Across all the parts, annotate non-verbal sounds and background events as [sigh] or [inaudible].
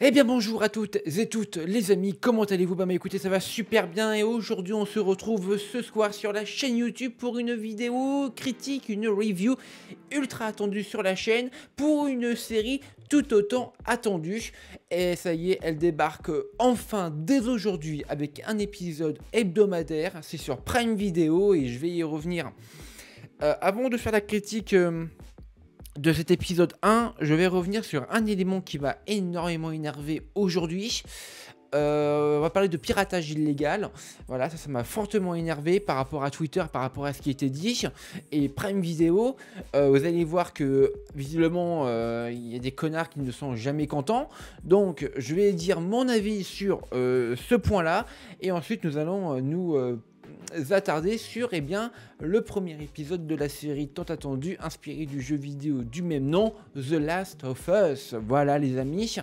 Eh bien bonjour à toutes et toutes les amis, comment allez-vous Bah écoutez ça va super bien et aujourd'hui on se retrouve ce soir sur la chaîne YouTube pour une vidéo critique, une review ultra attendue sur la chaîne pour une série tout autant attendue. Et ça y est, elle débarque enfin dès aujourd'hui avec un épisode hebdomadaire, c'est sur Prime Video et je vais y revenir. Euh, avant de faire la critique... Euh, de cet épisode 1, je vais revenir sur un élément qui m'a énormément énervé aujourd'hui. Euh, on va parler de piratage illégal. Voilà, ça, ça m'a fortement énervé par rapport à Twitter, par rapport à ce qui était dit. Et Prime vidéo, euh, vous allez voir que visiblement, euh, il y a des connards qui ne sont jamais contents. Donc, je vais dire mon avis sur ce point-là. Et ensuite, nous allons nous attarder sur eh bien, le premier épisode de la série tant attendue, inspirée du jeu vidéo du même nom, The Last of Us. Voilà les amis.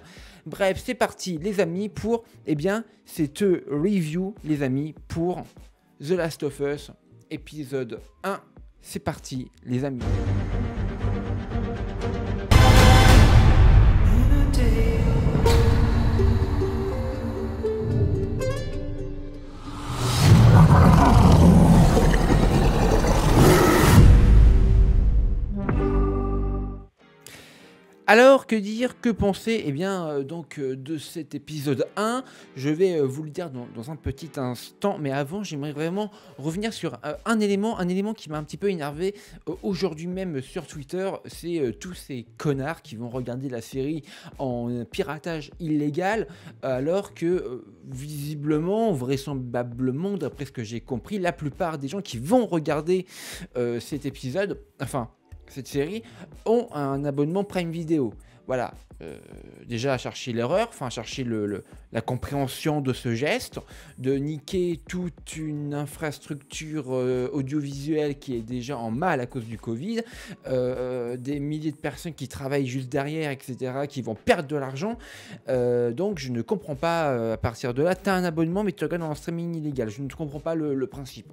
Bref, c'est parti les amis pour eh bien, cette review les amis pour The Last of Us épisode 1. C'est parti les amis. Alors que dire, que penser Eh bien euh, donc euh, de cet épisode 1, je vais euh, vous le dire dans, dans, un petit instant, mais avant j'aimerais vraiment revenir sur un élément, un élément qui m'a un petit peu énervé aujourd'hui même sur Twitter, c'est tous ces connards qui vont regarder la série en piratage illégal, alors que visiblement, vraisemblablement, d'après ce que j'ai compris, la plupart des gens qui vont regarder cet épisode, enfin cette série, ont un abonnement Prime Video voilà, euh, déjà à chercher l'erreur, enfin chercher la compréhension de ce geste, de niquer toute une infrastructure euh, audiovisuelle qui est déjà en mal à cause du Covid, euh, des milliers de personnes qui travaillent juste derrière, etc., qui vont perdre de l'argent. donc je ne comprends pas à partir de là, tu as un abonnement mais tu regardes en streaming illégal. Je ne comprends pas le principe.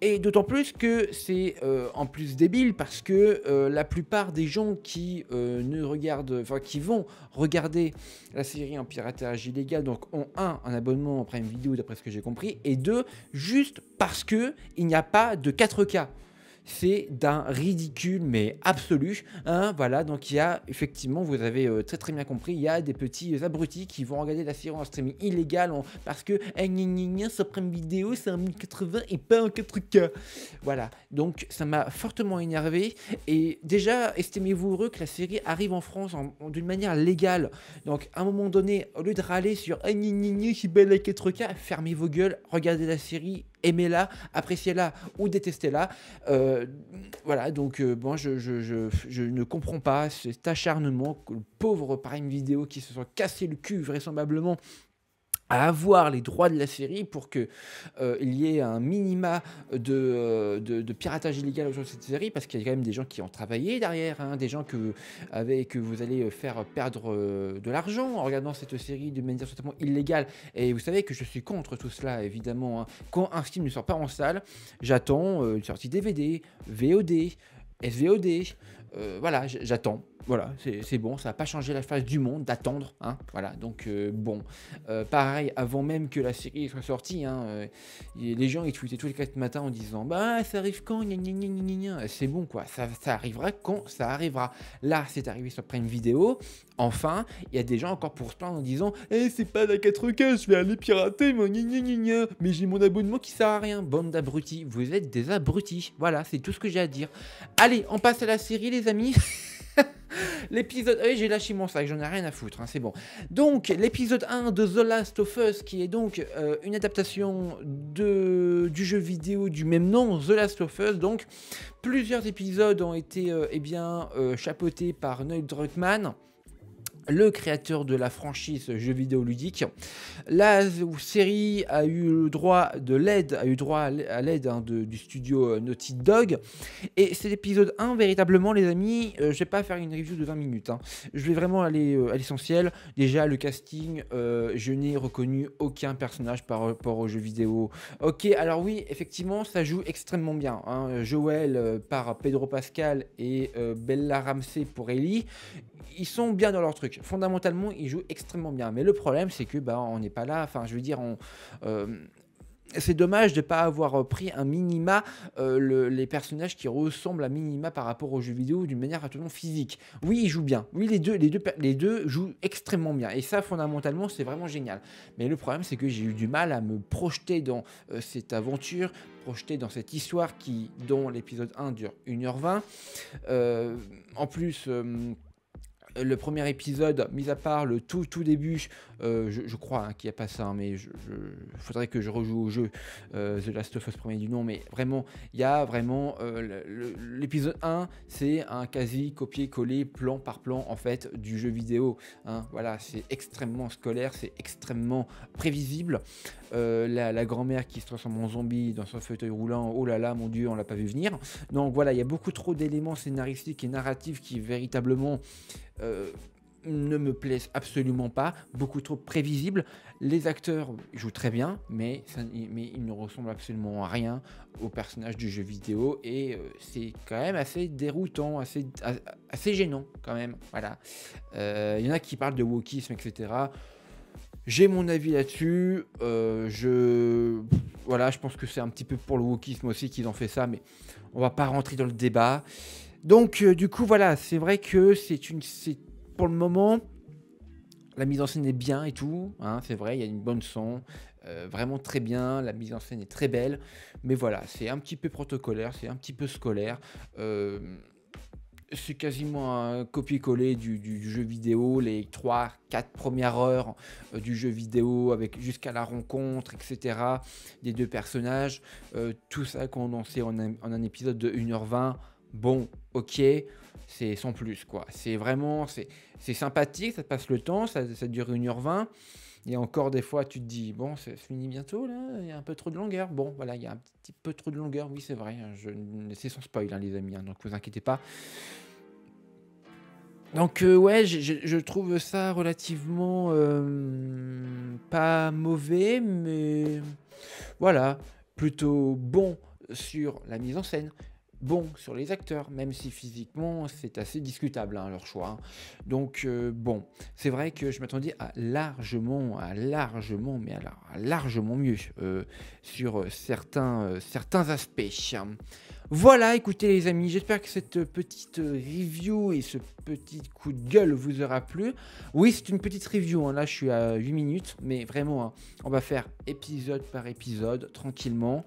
Et d'autant plus que c'est en plus débile parce que la plupart des gens qui ne regardent qui vont regarder la série en piratage illégal, donc ont un, un abonnement en Prime vidéo d'après ce que j'ai compris, et deux, juste parce que il n'y a pas de 4K c'est d'un ridicule mais absolu. Hein, voilà, donc il y a effectivement, vous avez euh, très très bien compris, il y a des petits euh, abrutis qui vont regarder la série en streaming illégal parce que sa eh, Prime Vidéo c'est en 1080 et pas en 4K. Voilà, donc ça m'a fortement énervé et déjà estimez-vous heureux que la série arrive en France d'une manière légale. Donc à un moment donné, au lieu de râler sur eh, je sibel belle à 4K, fermez vos gueules, regardez la série aimez-la, appréciez-la ou détestez-la. Euh, voilà, donc bon, euh, je, ne comprends pas cet acharnement, que le pauvre Prime Vidéo qui se sont cassé le cul vraisemblablement à avoir les droits de la série pour que euh, il y ait un minima euh, de, piratage illégal autour de cette série, parce qu'il y a quand même des gens qui ont travaillé derrière, hein, des gens que, avec, vous allez euh, faire perdre de l'argent en regardant cette série de manière totalement illégale. Et vous savez que je suis contre tout cela, évidemment. Hein. Quand un film ne sort pas en salle, j'attends une sortie DVD, VOD, SVOD, voilà, j'attends voilà, c'est bon, ça n'a pas changé la face du monde d'attendre. Hein, voilà, donc euh, bon. Euh, pareil, avant même que la série soit sortie, hein, euh, les gens ils tweetaient tous les quatre matins en disant Bah, ça arrive quand C'est bon quoi, ça, ça arrivera quand ça arrivera. Là, c'est arrivé sur Prime Vidéo. Enfin, il y a des gens encore pour se plaindre en disant Eh, c'est pas la 4K, je vais aller pirater, ni ni mais j'ai mon abonnement qui sert à rien. Bande d'abrutis, vous êtes des abrutis. Voilà, c'est tout ce que j'ai à dire. Allez, on passe à la série, les amis. [laughs] L'épisode... Oui, eh, j'ai lâché mon sac, j'en ai rien à foutre, hein, c'est bon. Donc, l'épisode 1 de The Last of Us, qui est donc euh, une adaptation de... du jeu vidéo du même nom, The Last of Us, donc plusieurs épisodes ont été euh, eh bien, euh, chapeautés par Neil Druckmann le créateur de la franchise jeux vidéo ludique. La série a eu le droit de l'aide, a eu droit à l'aide hein, du studio euh, Naughty Dog. Et cet épisode 1, véritablement, les amis, Je euh, je vais pas faire une review de 20 minutes. Hein. Je vais vraiment aller euh, à l'essentiel. Déjà, le casting, je n'ai reconnu aucun personnage par rapport aux jeux vidéo. Ok, alors oui, effectivement, ça joue extrêmement bien. Hein. Joël par Pedro Pascal et Bella Ramsey pour Ellie ils sont bien dans leur truc. Fondamentalement, ils jouent extrêmement bien. Mais le problème, c'est que bah, on n'est pas là. Enfin, je veux dire, on. Euh, c'est dommage de ne pas avoir pris un minima euh, les personnages qui ressemblent à minima par rapport aux jeux vidéo d'une manière à physique. Oui, ils jouent bien. Oui, les deux, les deux, les deux jouent extrêmement bien. Et ça, fondamentalement, c'est vraiment génial. Mais le problème, c'est que j'ai eu du mal à me projeter dans euh, cette aventure, projeter dans cette histoire qui, dont l'épisode 1 dure 1h20. en plus le premier épisode, mis à part le tout tout début euh, je, crois hein, qu'il n'y a pas ça, hein, mais je, faudrait que je rejoue au jeu euh, The Last of Us premier du nom, mais vraiment, il y a vraiment euh, l'épisode 1, c'est un quasi copier-coller plan par plan en fait du jeu vidéo. Hein. voilà, c'est extrêmement scolaire, c'est extrêmement prévisible. la, grand-mère qui se transforme en zombie dans son fauteuil roulant, oh là là, mon dieu, on l'a pas vu venir. Donc voilà, il y a beaucoup trop d'éléments scénaristiques et narratifs qui véritablement ne me plaisent absolument pas, beaucoup trop prévisibles. Les acteurs jouent très bien, mais, mais ils ne ressemblent absolument à rien aux personnages du jeu vidéo et euh, c'est quand même assez déroutant, assez, assez gênant quand même. Voilà. Euh, il y en a qui parlent de wokisme, etc. J'ai mon avis là-dessus. Euh, je voilà, je pense que c'est un petit peu pour le wokisme aussi qu'ils ont fait ça, mais on va pas rentrer dans le débat. Donc du coup voilà, c'est vrai que c'est une c'est pour le moment, la mise en scène est bien et tout, hein, c'est vrai, il y a une bonne son, euh, vraiment très bien, la mise en scène est très belle, mais voilà, c'est un petit peu protocolaire, c'est un petit peu scolaire. Euh, c'est quasiment un copier-coller du, jeu vidéo, les 3-4 premières heures euh, du jeu vidéo, avec jusqu'à la rencontre, etc., des deux personnages, tout ça condensé en en un épisode de 1h20 bon, ok, c'est sans plus, quoi. C'est vraiment, c'est sympathique, ça te passe le temps, ça, ça dure 1h20. Et encore des fois, tu te dis, bon, ça se finit bientôt, là, il y a un peu trop de longueur. Bon, voilà, il y a un petit peu trop de longueur, oui, c'est vrai. Hein, je... C'est sans spoil, hein, les amis, hein, donc vous inquiétez pas. Donc, euh, ouais, je trouve ça relativement euh, pas mauvais, mais voilà, plutôt bon sur la mise en scène, bon sur les acteurs, même si physiquement c'est assez discutable hein, leur choix. Hein. Donc euh, bon, c'est vrai que je m'attendais à largement, à largement, mais alors à largement mieux euh, sur certains, euh, certains aspects. Hein. Voilà, écoutez les amis, j'espère que cette petite review et ce petit coup de gueule vous aura plu. Oui, c'est une petite review, là je suis à 8 minutes, mais vraiment, on va faire épisode par épisode, tranquillement.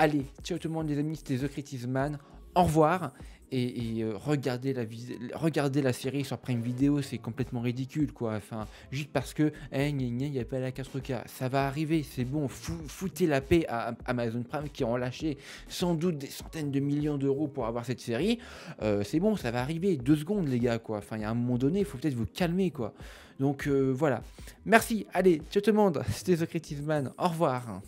Allez, ciao tout le monde les amis, c'était The Creative Man. Au revoir et, euh, regardez, la série sur Prime Video, c'est complètement ridicule quoi. Enfin, juste parce que il eh, n'y a pas la 4K, ça va arriver, c'est bon. foutez la paix à, Amazon Prime qui ont lâché sans doute des centaines de millions d'euros pour avoir cette série. Euh, c'est bon, ça va arriver. Deux secondes les gars quoi. Enfin, il y a un moment donné, il faut peut-être vous calmer quoi. Donc euh, voilà. Merci. Allez, ciao tout le monde. C'était The Man. Au revoir.